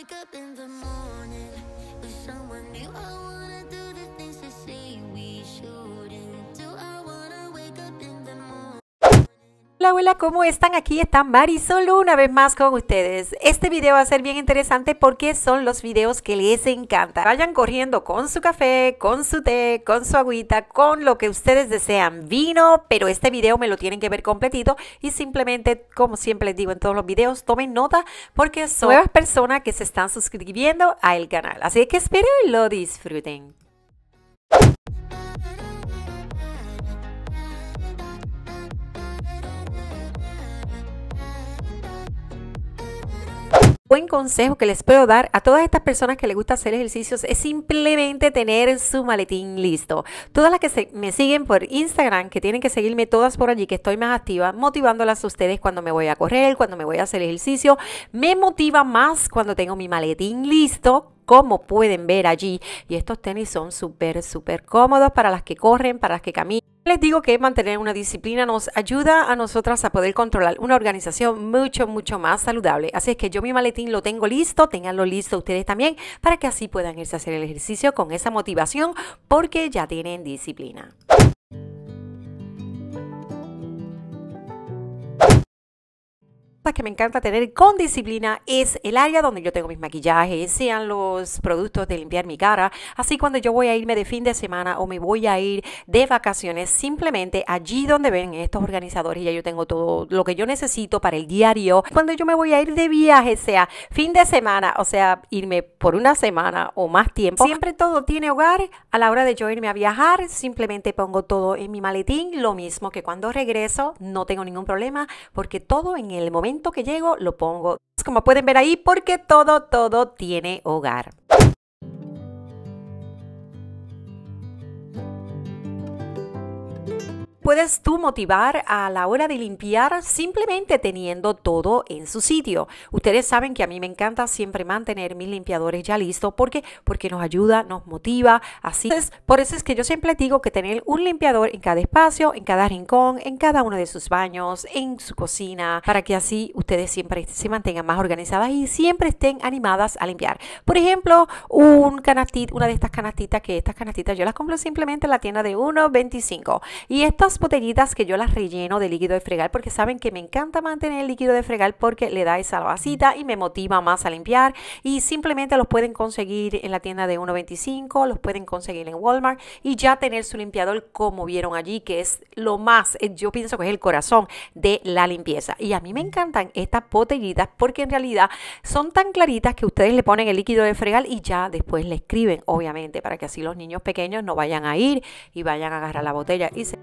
wake up and Abuela, ¿cómo están? Aquí está Marisol una vez más con ustedes. Este video va a ser bien interesante porque son los videos que les encanta. Vayan corriendo con su café, con su té, con su agüita, con lo que ustedes desean. Vino, pero este video me lo tienen que ver completito y simplemente, como siempre les digo en todos los videos, tomen nota porque son nuevas personas que se están suscribiendo al canal. Así que espero y lo disfruten. buen consejo que les puedo dar a todas estas personas que les gusta hacer ejercicios es simplemente tener su maletín listo. Todas las que me siguen por Instagram, que tienen que seguirme todas por allí, que estoy más activa, motivándolas a ustedes cuando me voy a correr, cuando me voy a hacer ejercicio. Me motiva más cuando tengo mi maletín listo como pueden ver allí. Y estos tenis son súper, súper cómodos para las que corren, para las que caminan, les digo que mantener una disciplina nos ayuda a nosotras a poder controlar una organización mucho, mucho más saludable. Así es que yo mi maletín lo tengo listo, tenganlo listo ustedes también para que así puedan irse a hacer el ejercicio con esa motivación porque ya tienen disciplina. que me encanta tener con disciplina es el área donde yo tengo mis maquillajes, sean los productos de limpiar mi cara. Así cuando yo voy a irme de fin de semana o me voy a ir de vacaciones, simplemente allí donde ven estos organizadores, ya yo tengo todo lo que yo necesito para el diario. Cuando yo me voy a ir de viaje, sea fin de semana, o sea, irme por una semana o más tiempo, siempre todo tiene hogar. A la hora de yo irme a viajar, simplemente pongo todo en mi maletín, lo mismo que cuando regreso, no tengo ningún problema porque todo en el momento que llego lo pongo. Como pueden ver ahí, porque todo, todo tiene hogar. puedes tú motivar a la hora de limpiar simplemente teniendo todo en su sitio. Ustedes saben que a mí me encanta siempre mantener mis limpiadores ya listos porque porque nos ayuda, nos motiva, así es. Por eso es que yo siempre digo que tener un limpiador en cada espacio, en cada rincón, en cada uno de sus baños, en su cocina, para que así ustedes siempre se mantengan más organizadas y siempre estén animadas a limpiar. Por ejemplo, un canastito, una de estas canastitas que estas canastitas yo las compro simplemente en la tienda de 1.25 y estas botellitas que yo las relleno de líquido de fregar porque saben que me encanta mantener el líquido de fregar porque le da esa vasita y me motiva más a limpiar y simplemente los pueden conseguir en la tienda de 1.25, los pueden conseguir en Walmart y ya tener su limpiador como vieron allí que es lo más, eh, yo pienso que es el corazón de la limpieza. Y a mí me mm. encantan estas botellitas porque en realidad son tan claritas que ustedes le ponen el líquido de fregar y ya después le escriben, obviamente, para que así los niños pequeños no vayan a ir y vayan a agarrar la botella y se...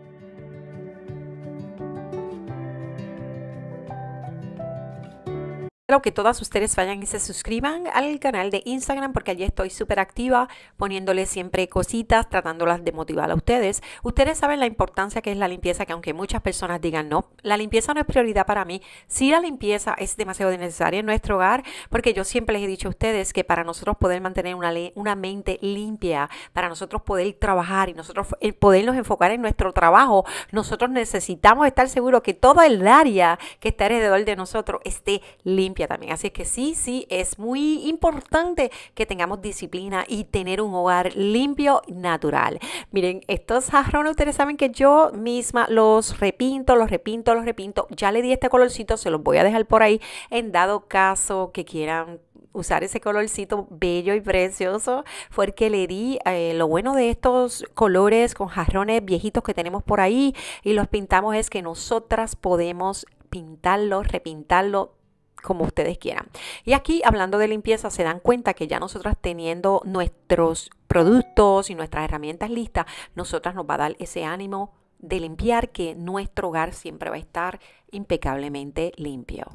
que todas ustedes vayan y se suscriban al canal de Instagram porque allí estoy súper activa poniéndoles siempre cositas, tratándolas de motivar a ustedes. Ustedes saben la importancia que es la limpieza, que aunque muchas personas digan no, la limpieza no es prioridad para mí, si la limpieza es demasiado necesaria en nuestro hogar porque yo siempre les he dicho a ustedes que para nosotros poder mantener una, una mente limpia, para nosotros poder trabajar y nosotros eh, podernos enfocar en nuestro trabajo, nosotros necesitamos estar seguros que toda el área que está alrededor de nosotros esté limpia también. Así es que sí, sí, es muy importante que tengamos disciplina y tener un hogar limpio, natural. Miren, estos jarrones, ustedes saben que yo misma los repinto, los repinto, los repinto. Ya le di este colorcito, se los voy a dejar por ahí en dado caso que quieran usar ese colorcito bello y precioso fue el que le di eh, lo bueno de estos colores con jarrones viejitos que tenemos por ahí y los pintamos es que nosotras podemos pintarlos repintarlo, como ustedes quieran. Y aquí hablando de limpieza, se dan cuenta que ya nosotras teniendo nuestros productos y nuestras herramientas listas, nosotras nos va a dar ese ánimo de limpiar que nuestro hogar siempre va a estar impecablemente limpio.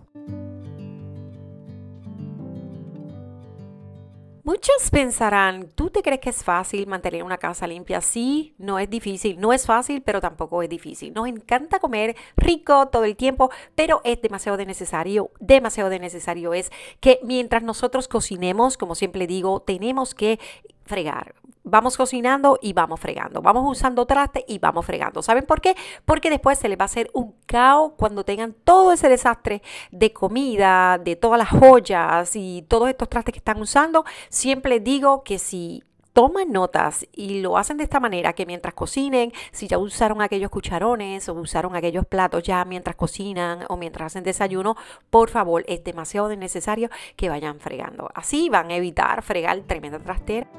Muchos pensarán, ¿tú te crees que es fácil mantener una casa limpia? Sí, no es difícil, no es fácil, pero tampoco es difícil. Nos encanta comer rico todo el tiempo, pero es demasiado de necesario, demasiado de necesario es que mientras nosotros cocinemos, como siempre digo, tenemos que fregar, vamos cocinando y vamos fregando. Vamos usando traste y vamos fregando. ¿Saben por qué? Porque después se les va a hacer un caos cuando tengan todo ese desastre de comida, de todas las joyas y todos estos trastes que están usando. Siempre digo que si toman notas y lo hacen de esta manera que mientras cocinen, si ya usaron aquellos cucharones o usaron aquellos platos ya mientras cocinan o mientras hacen desayuno, por favor, es demasiado necesario que vayan fregando. Así van a evitar fregar tremendo trastera.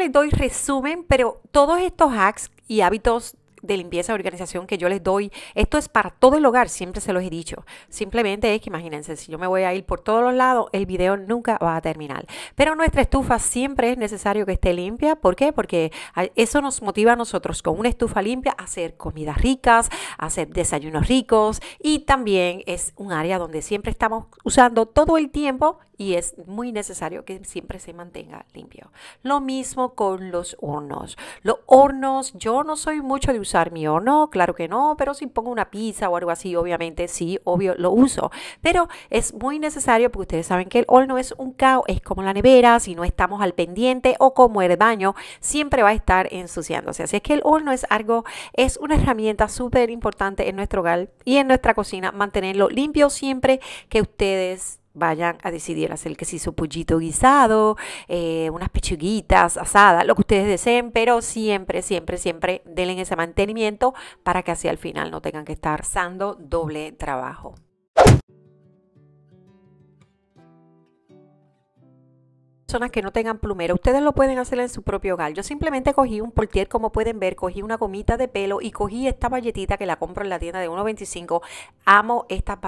les doy resumen, pero todos estos hacks y hábitos de limpieza y organización que yo les doy, esto es para todo el hogar, siempre se los he dicho. Simplemente es que imagínense, si yo me voy a ir por todos los lados, el video nunca va a terminar. Pero nuestra estufa siempre es necesario que esté limpia. ¿Por qué? Porque eso nos motiva a nosotros con una estufa limpia a hacer comidas ricas, a hacer desayunos ricos y también es un área donde siempre estamos usando todo el tiempo y es muy necesario que siempre se mantenga limpio. Lo mismo con los hornos. Los hornos, yo no soy mucho de usar mi horno, claro que no, pero si pongo una pizza o algo así, obviamente sí, obvio lo uso. Pero es muy necesario porque ustedes saben que el horno es un caos, es como la nevera, si no estamos al pendiente o como el baño, siempre va a estar ensuciándose. Así es que el horno es algo, es una herramienta súper importante en nuestro hogar y en nuestra cocina, mantenerlo limpio siempre que ustedes vayan a decidir hacer que si su pollito guisado, eh, unas pechuguitas asadas, lo que ustedes deseen, pero siempre, siempre, siempre denle ese mantenimiento para que así al final no tengan que estar sando doble trabajo. personas que no tengan plumero, ustedes lo pueden hacer en su propio hogar. Yo simplemente cogí un portier, como pueden ver, cogí una gomita de pelo y cogí esta valletita que la compro en la tienda de 1.25. Amo estas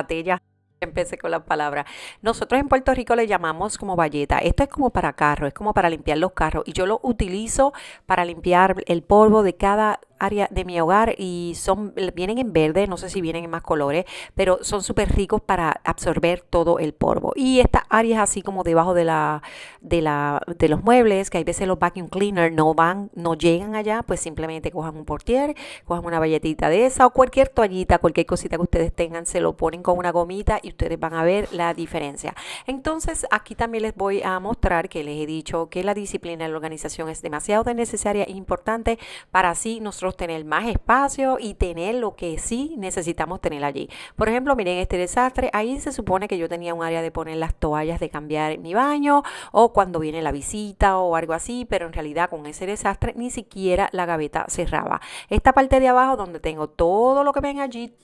batellas Empecé con la palabra. Nosotros en Puerto Rico le llamamos como valleta. Esto es como para carro, es como para limpiar los carros. Y yo lo utilizo para limpiar el polvo de cada área de mi hogar y son, eh, vienen en verde, no sé si vienen en más colores, pero son súper ricos para absorber todo el polvo. Y estas áreas así como debajo de, la, de, la, de los muebles, que hay veces los vacuum cleaner no van, no llegan allá, pues simplemente cojan un portier, cojan una valletita de esa o cualquier toallita, cualquier cosita que ustedes tengan, se lo ponen con una gomita y ustedes van a ver la diferencia. Entonces aquí también les voy a mostrar que les he dicho que la disciplina de la organización es demasiado necesaria e importante para así nosotros tener más espacio y tener lo que sí necesitamos tener allí. Por ejemplo, miren este desastre, ahí se supone que yo tenía un área de poner las toallas de cambiar mi baño o cuando viene la visita o algo así, pero en realidad con ese desastre ni siquiera la gaveta cerraba. Esta parte de abajo donde tengo todo lo que ven allí,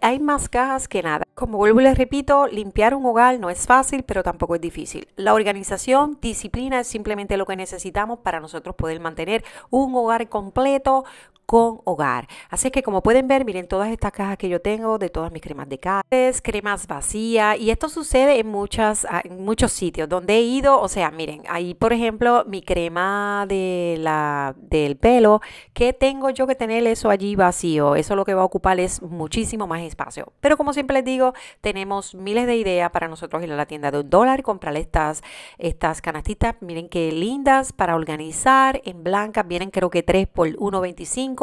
hay más cajas que nada. Como vuelvo y les repito, limpiar un hogar no es fácil, pero tampoco es difícil. La organización, disciplina es simplemente lo que necesitamos para nosotros poder mantener un hogar completo con hogar. Así que como pueden ver, miren todas estas cajas que yo tengo de todas mis cremas de caries, cremas vacías y esto sucede en, muchas, ah, muchos sitios donde he ido, o sea, miren, ahí por ejemplo mi crema de la, del pelo, que tengo yo que tener eso allí vacío? Eso lo que va a ocupar es muchísimo más espacio. Pero como siempre les digo, tenemos miles de ideas para nosotros ir a la tienda de un dólar, comprar estas, estas canastitas, miren qué lindas para organizar, en blancas vienen creo que 3 por 1.25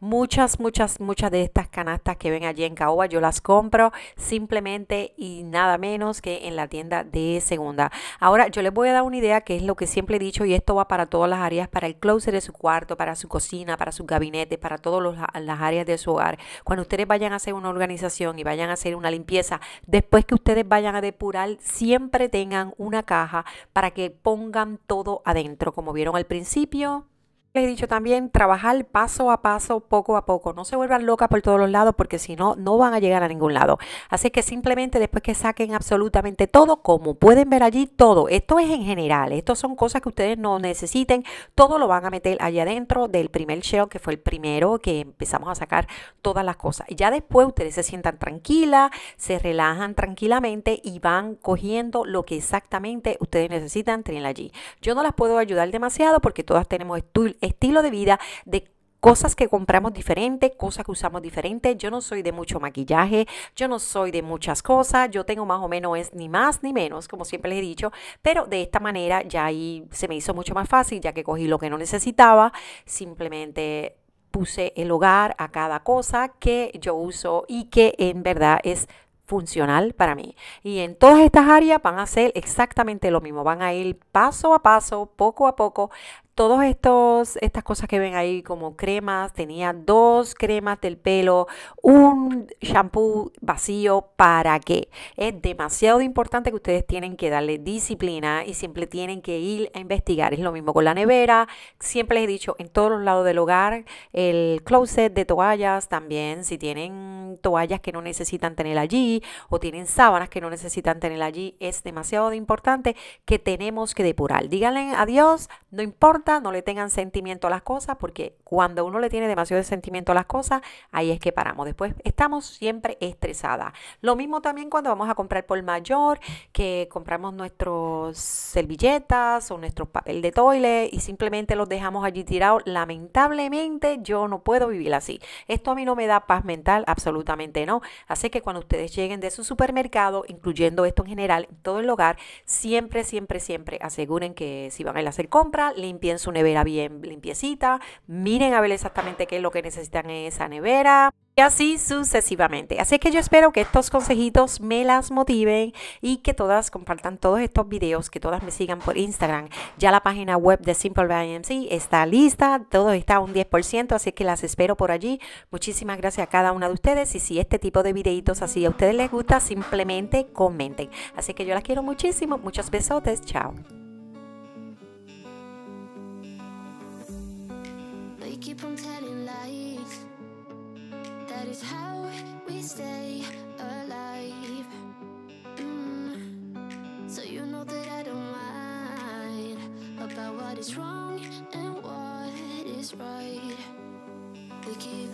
Muchas, muchas, muchas de estas canastas que ven allí en Caoba, yo las compro simplemente y nada menos que en la tienda de segunda. Ahora yo les voy a dar una idea que es lo que siempre he dicho y esto va para todas las áreas, para el closet de su cuarto, para su cocina, para su gabinete, para todas las áreas de su hogar. Cuando ustedes vayan a hacer una organización y vayan a hacer una limpieza, después que ustedes vayan a depurar, siempre tengan una caja para que pongan todo adentro, como vieron al principio les he dicho también, trabajar paso a paso, poco a poco. No se vuelvan locas por todos los lados porque si no, no van a llegar a ningún lado. Así que simplemente después que saquen absolutamente todo, como pueden ver allí, todo. Esto es en general, esto son cosas que ustedes no necesiten. Todo lo van a meter allá adentro del primer shell, que fue el primero que empezamos a sacar todas las cosas. Y ya después ustedes se sientan tranquilas, se relajan tranquilamente y van cogiendo lo que exactamente ustedes necesitan tener allí. Yo no las puedo ayudar demasiado porque todas tenemos estudios estilo de vida, de cosas que compramos diferentes cosas que usamos diferentes Yo no soy de mucho maquillaje, yo no soy de muchas cosas, yo tengo más o menos es ni más ni menos, como siempre les he dicho, pero de esta manera ya ahí se me hizo mucho más fácil, ya que cogí lo que no necesitaba, simplemente puse el hogar a cada cosa que yo uso y que en verdad es funcional para mí. Y en todas estas áreas van a hacer exactamente lo mismo, van a ir paso a paso, poco a poco, todos estos estas cosas que ven ahí como cremas, tenía dos cremas del pelo, un shampoo vacío, ¿para qué? Es demasiado importante que ustedes tienen que darle disciplina y siempre tienen que ir a investigar. Es lo mismo con la nevera, siempre les he dicho en todos los lados del hogar, el closet de toallas también, si tienen toallas que no necesitan tener allí o tienen sábanas que no necesitan tener allí, es demasiado importante que tenemos que depurar. Díganle adiós, no importa no le tengan sentimiento a las cosas, porque cuando uno le tiene demasiado sentimiento a las cosas, ahí es que paramos. Después estamos siempre estresadas. Lo mismo también cuando vamos a comprar por mayor, que compramos nuestros servilletas o nuestro papel de toile y simplemente los dejamos allí tirados. Lamentablemente yo no puedo vivir así. Esto a mí no me da paz mental, absolutamente no. Así que cuando ustedes lleguen de su supermercado, incluyendo esto en general, en todo el hogar, siempre, siempre, siempre aseguren que si van a ir a hacer compra, limpien su nevera bien limpiecita, miren a ver exactamente qué es lo que necesitan en esa nevera. Y así sucesivamente. Así que yo espero que estos consejitos me las motiven y que todas compartan todos estos videos, que todas me sigan por Instagram. Ya la página web de Simple by MC está lista, todo está a un 10%, así que las espero por allí. Muchísimas gracias a cada una de ustedes y si este tipo de videitos así a ustedes les gusta, simplemente comenten. Así que yo las quiero muchísimo, muchos besotes, chao. We keep on telling lies That is how we stay alive mm. So you know that I don't mind About what is wrong and what is right We keep